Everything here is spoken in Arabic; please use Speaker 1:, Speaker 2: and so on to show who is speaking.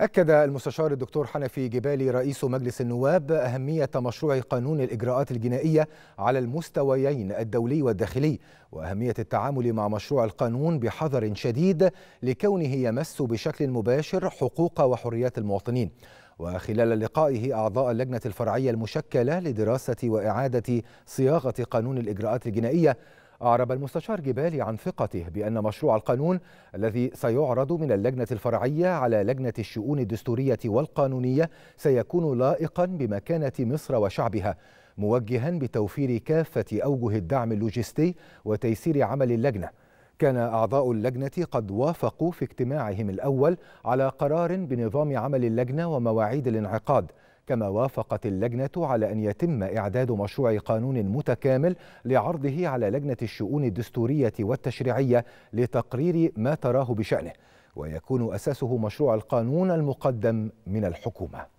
Speaker 1: أكد المستشار الدكتور حنفي جبالي رئيس مجلس النواب أهمية مشروع قانون الإجراءات الجنائية على المستويين الدولي والداخلي وأهمية التعامل مع مشروع القانون بحذر شديد لكونه يمس بشكل مباشر حقوق وحريات المواطنين وخلال لقائه أعضاء اللجنة الفرعية المشكلة لدراسة وإعادة صياغة قانون الإجراءات الجنائية أعرب المستشار جبالي عن ثقته بأن مشروع القانون الذي سيعرض من اللجنة الفرعية على لجنة الشؤون الدستورية والقانونية سيكون لائقا بمكانة مصر وشعبها موجها بتوفير كافة أوجه الدعم اللوجستي وتيسير عمل اللجنة كان أعضاء اللجنة قد وافقوا في اجتماعهم الأول على قرار بنظام عمل اللجنة ومواعيد الانعقاد كما وافقت اللجنة على أن يتم إعداد مشروع قانون متكامل لعرضه على لجنة الشؤون الدستورية والتشريعية لتقرير ما تراه بشأنه ويكون أساسه مشروع القانون المقدم من الحكومة